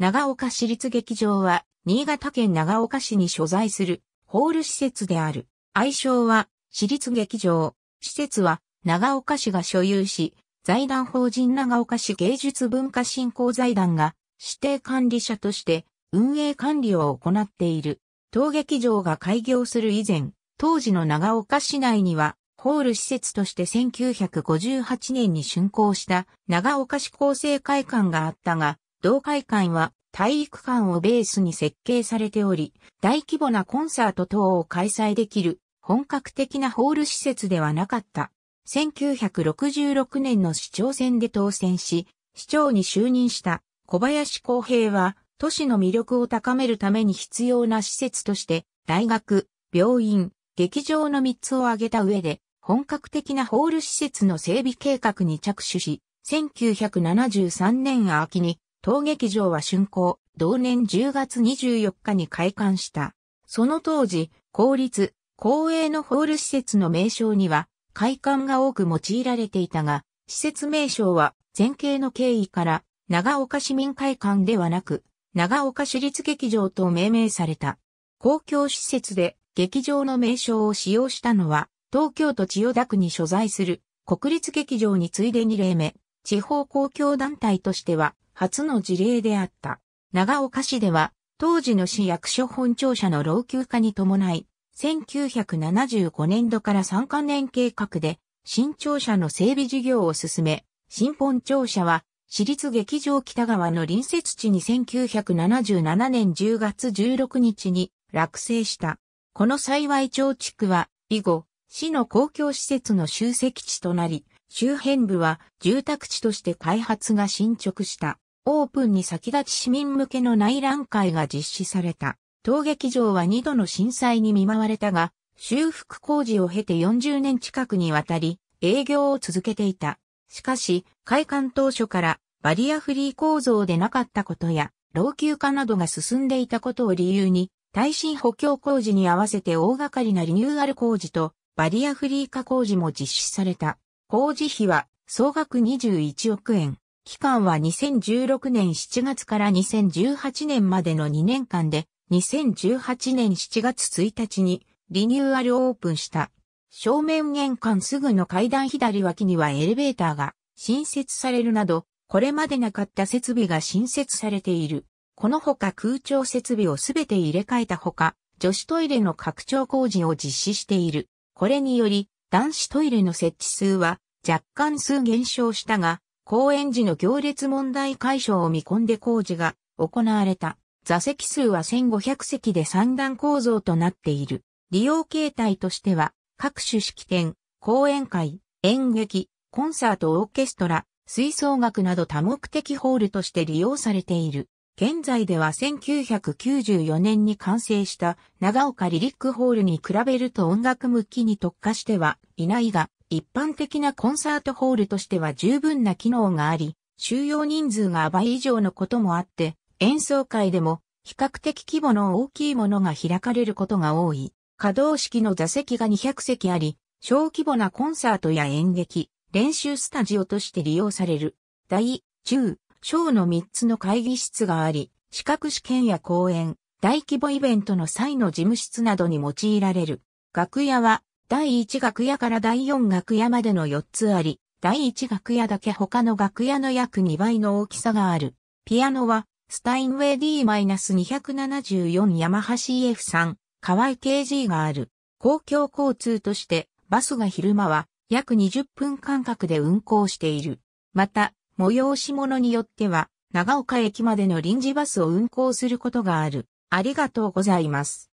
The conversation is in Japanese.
長岡市立劇場は、新潟県長岡市に所在するホール施設である。愛称は、市立劇場。施設は、長岡市が所有し、財団法人長岡市芸術文化振興財団が指定管理者として運営管理を行っている。当劇場が開業する以前、当時の長岡市内には、ホール施設として1958年に竣工した長岡市厚生会館があったが、同会館は体育館をベースに設計されており、大規模なコンサート等を開催できる本格的なホール施設ではなかった。1966年の市長選で当選し、市長に就任した小林公平は、都市の魅力を高めるために必要な施設として、大学、病院、劇場の3つを挙げた上で、本格的なホール施設の整備計画に着手し、1973年秋に当劇場は竣工、同年10月24日に開館した。その当時、公立、公営のホール施設の名称には、開館が多く用いられていたが、施設名称は、前景の経緯から、長岡市民会館ではなく、長岡市立劇場と命名された。公共施設で劇場の名称を使用したのは、東京都千代田区に所在する国立劇場に次いで2例目、地方公共団体としては初の事例であった。長岡市では、当時の市役所本庁舎の老朽化に伴い、1975年度から3関年計画で、新庁舎の整備事業を進め、新本庁舎は、私立劇場北側の隣接地に1977年10月16日に落成した。この幸い町地区は、以後、市の公共施設の集積地となり、周辺部は住宅地として開発が進捗した。オープンに先立ち市民向けの内覧会が実施された。当劇場は2度の震災に見舞われたが、修復工事を経て40年近くにわたり営業を続けていた。しかし、開館当初からバリアフリー構造でなかったことや、老朽化などが進んでいたことを理由に、耐震補強工事に合わせて大掛かりなリニューアル工事とバリアフリー化工事も実施された。工事費は総額21億円。期間は2016年7月から2018年までの2年間で、2018年7月1日にリニューアルオープンした。正面玄関すぐの階段左脇にはエレベーターが新設されるなど、これまでなかった設備が新設されている。このほか空調設備をすべて入れ替えたほか、女子トイレの拡張工事を実施している。これにより、男子トイレの設置数は若干数減少したが、公演時の行列問題解消を見込んで工事が行われた。座席数は1500席で三段構造となっている。利用形態としては、各種式典、講演会、演劇、コンサートオーケストラ、吹奏楽など多目的ホールとして利用されている。現在では1994年に完成した長岡リリックホールに比べると音楽向きに特化してはいないが、一般的なコンサートホールとしては十分な機能があり、収容人数が倍以上のこともあって、演奏会でも比較的規模の大きいものが開かれることが多い。可動式の座席が200席あり、小規模なコンサートや演劇、練習スタジオとして利用される。大、中、小の3つの会議室があり、資格試験や講演、大規模イベントの際の事務室などに用いられる。楽屋は第1楽屋から第4楽屋までの4つあり、第1楽屋だけ他の楽屋の約2倍の大きさがある。ピアノは、スタインウェイ D-274 ヤマハ CF3、河合 KG がある。公共交通として、バスが昼間は約20分間隔で運行している。また、催し物によっては、長岡駅までの臨時バスを運行することがある。ありがとうございます。